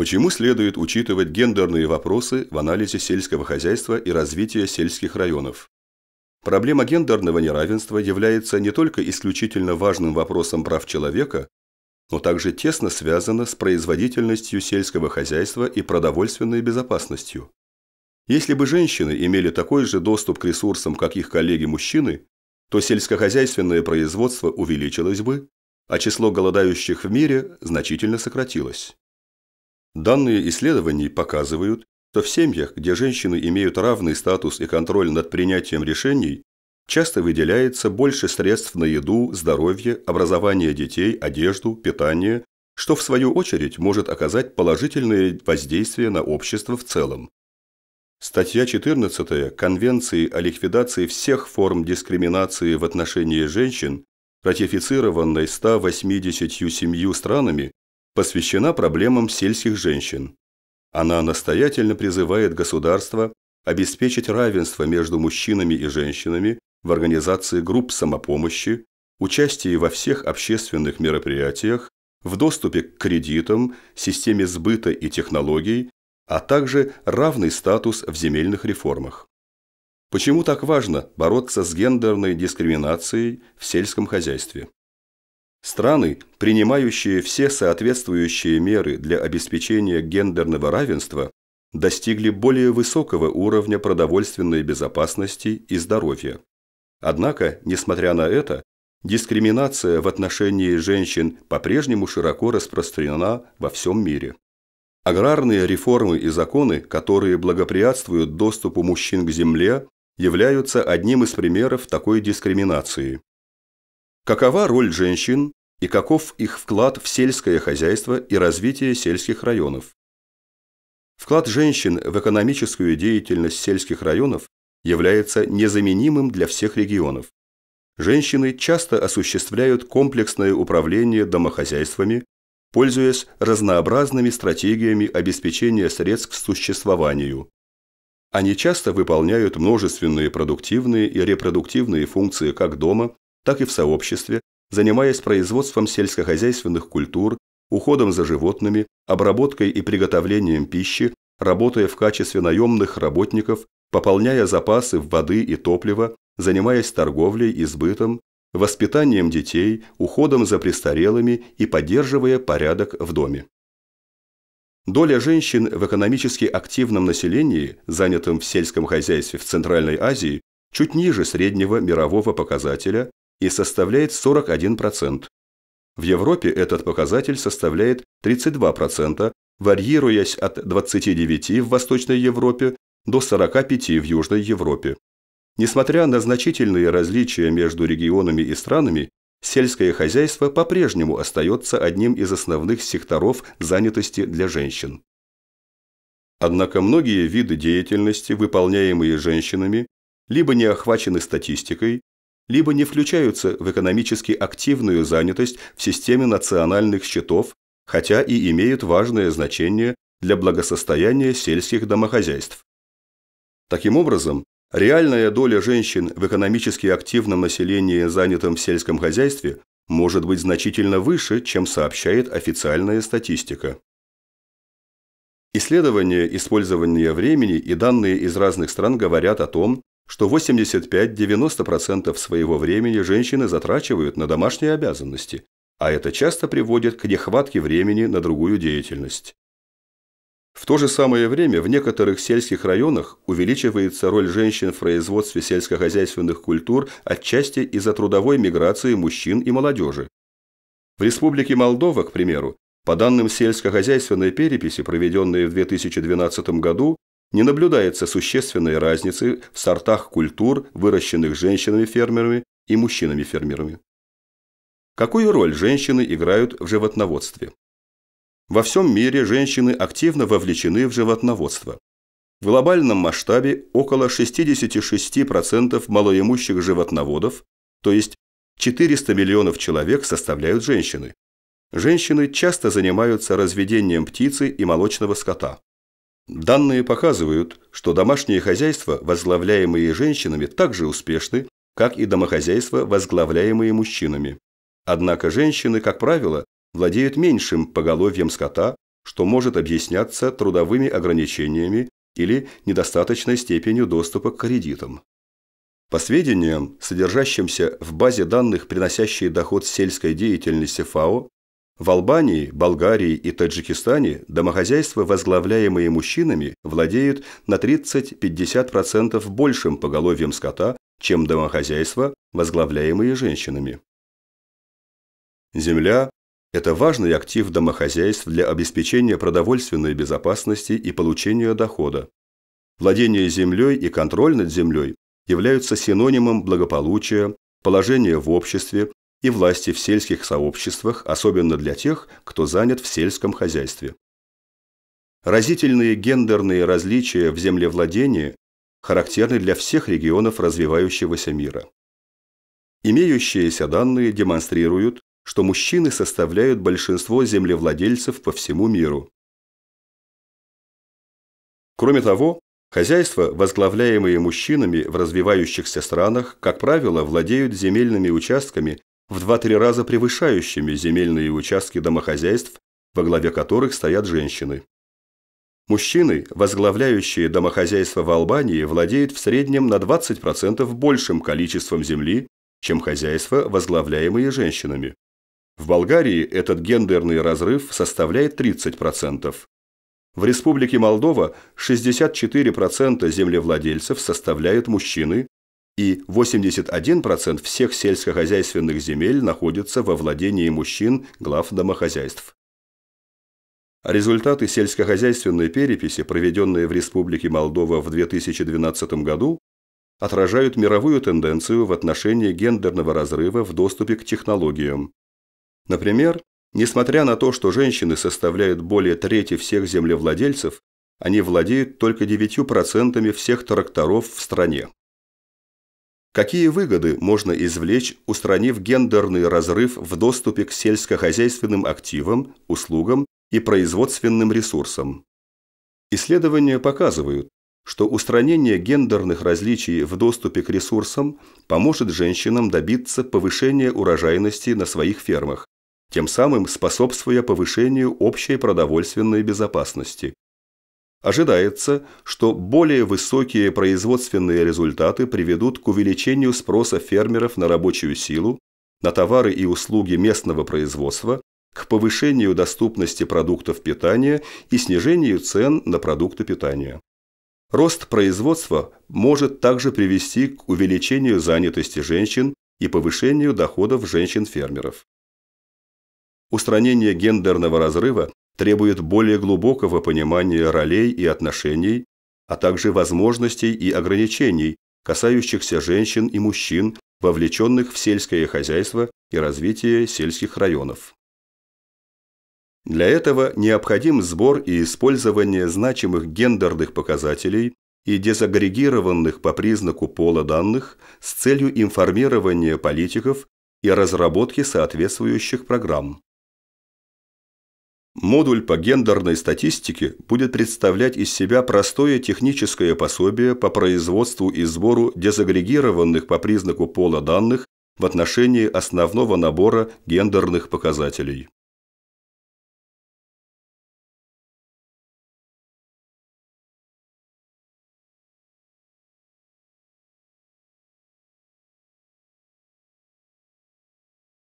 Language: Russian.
Почему следует учитывать гендерные вопросы в анализе сельского хозяйства и развития сельских районов? Проблема гендерного неравенства является не только исключительно важным вопросом прав человека, но также тесно связана с производительностью сельского хозяйства и продовольственной безопасностью. Если бы женщины имели такой же доступ к ресурсам, как их коллеги-мужчины, то сельскохозяйственное производство увеличилось бы, а число голодающих в мире значительно сократилось. Данные исследований показывают, что в семьях, где женщины имеют равный статус и контроль над принятием решений, часто выделяется больше средств на еду, здоровье, образование детей, одежду, питание, что в свою очередь может оказать положительное воздействие на общество в целом. Статья 14 Конвенции о ликвидации всех форм дискриминации в отношении женщин, ратифицированной 187 странами, посвящена проблемам сельских женщин. Она настоятельно призывает государство обеспечить равенство между мужчинами и женщинами в организации групп самопомощи, участии во всех общественных мероприятиях, в доступе к кредитам, системе сбыта и технологий, а также равный статус в земельных реформах. Почему так важно бороться с гендерной дискриминацией в сельском хозяйстве? Страны, принимающие все соответствующие меры для обеспечения гендерного равенства, достигли более высокого уровня продовольственной безопасности и здоровья. Однако, несмотря на это, дискриминация в отношении женщин по-прежнему широко распространена во всем мире. Аграрные реформы и законы, которые благоприятствуют доступу мужчин к земле, являются одним из примеров такой дискриминации. Какова роль женщин и каков их вклад в сельское хозяйство и развитие сельских районов? Вклад женщин в экономическую деятельность сельских районов является незаменимым для всех регионов. Женщины часто осуществляют комплексное управление домохозяйствами, пользуясь разнообразными стратегиями обеспечения средств к существованию. Они часто выполняют множественные продуктивные и репродуктивные функции как дома, так и в сообществе, занимаясь производством сельскохозяйственных культур, уходом за животными, обработкой и приготовлением пищи, работая в качестве наемных работников, пополняя запасы воды и топлива, занимаясь торговлей и сбытом, воспитанием детей, уходом за престарелыми и поддерживая порядок в доме. Доля женщин в экономически активном населении, занятом в сельском хозяйстве в Центральной Азии, чуть ниже среднего мирового показателя, и составляет 41%. В Европе этот показатель составляет 32%, варьируясь от 29% в Восточной Европе до 45% в Южной Европе. Несмотря на значительные различия между регионами и странами, сельское хозяйство по-прежнему остается одним из основных секторов занятости для женщин. Однако многие виды деятельности, выполняемые женщинами, либо не охвачены статистикой, либо не включаются в экономически активную занятость в системе национальных счетов, хотя и имеют важное значение для благосостояния сельских домохозяйств. Таким образом, реальная доля женщин в экономически активном населении, занятом в сельском хозяйстве, может быть значительно выше, чем сообщает официальная статистика. Исследования использования времени и данные из разных стран говорят о том, что 85-90% своего времени женщины затрачивают на домашние обязанности, а это часто приводит к нехватке времени на другую деятельность. В то же самое время в некоторых сельских районах увеличивается роль женщин в производстве сельскохозяйственных культур отчасти из-за трудовой миграции мужчин и молодежи. В Республике Молдова, к примеру, по данным сельскохозяйственной переписи, проведенной в 2012 году, не наблюдается существенной разницы в сортах культур, выращенных женщинами-фермерами и мужчинами-фермерами. Какую роль женщины играют в животноводстве? Во всем мире женщины активно вовлечены в животноводство. В глобальном масштабе около 66% малоимущих животноводов, то есть 400 миллионов человек составляют женщины. Женщины часто занимаются разведением птицы и молочного скота. Данные показывают, что домашние хозяйства, возглавляемые женщинами, так же успешны, как и домохозяйства, возглавляемые мужчинами. Однако женщины, как правило, владеют меньшим поголовьем скота, что может объясняться трудовыми ограничениями или недостаточной степенью доступа к кредитам. По сведениям, содержащимся в базе данных, приносящие доход сельской деятельности ФАО, в Албании, Болгарии и Таджикистане домохозяйства, возглавляемые мужчинами, владеют на 30-50% большим поголовьем скота, чем домохозяйства, возглавляемые женщинами. Земля – это важный актив домохозяйств для обеспечения продовольственной безопасности и получения дохода. Владение землей и контроль над землей являются синонимом благополучия, положения в обществе и власти в сельских сообществах, особенно для тех, кто занят в сельском хозяйстве. Разительные гендерные различия в землевладении характерны для всех регионов развивающегося мира. Имеющиеся данные демонстрируют, что мужчины составляют большинство землевладельцев по всему миру. Кроме того, хозяйства, возглавляемые мужчинами в развивающихся странах, как правило, владеют земельными участками в 2-3 раза превышающими земельные участки домохозяйств, во главе которых стоят женщины. Мужчины, возглавляющие домохозяйство в Албании, владеют в среднем на 20% большим количеством земли, чем хозяйства, возглавляемые женщинами. В Болгарии этот гендерный разрыв составляет 30%. В Республике Молдова 64% землевладельцев составляют мужчины, и 81% всех сельскохозяйственных земель находятся во владении мужчин глав домохозяйств. Результаты сельскохозяйственной переписи, проведенные в Республике Молдова в 2012 году, отражают мировую тенденцию в отношении гендерного разрыва в доступе к технологиям. Например, несмотря на то, что женщины составляют более трети всех землевладельцев, они владеют только 9% всех тракторов в стране. Какие выгоды можно извлечь, устранив гендерный разрыв в доступе к сельскохозяйственным активам, услугам и производственным ресурсам? Исследования показывают, что устранение гендерных различий в доступе к ресурсам поможет женщинам добиться повышения урожайности на своих фермах, тем самым способствуя повышению общей продовольственной безопасности. Ожидается, что более высокие производственные результаты приведут к увеличению спроса фермеров на рабочую силу, на товары и услуги местного производства, к повышению доступности продуктов питания и снижению цен на продукты питания. Рост производства может также привести к увеличению занятости женщин и повышению доходов женщин-фермеров. Устранение гендерного разрыва требует более глубокого понимания ролей и отношений, а также возможностей и ограничений, касающихся женщин и мужчин, вовлеченных в сельское хозяйство и развитие сельских районов. Для этого необходим сбор и использование значимых гендерных показателей и дезагрегированных по признаку пола данных с целью информирования политиков и разработки соответствующих программ. Модуль по гендерной статистике будет представлять из себя простое техническое пособие по производству и сбору дезагрегированных по признаку пола данных в отношении основного набора гендерных показателей.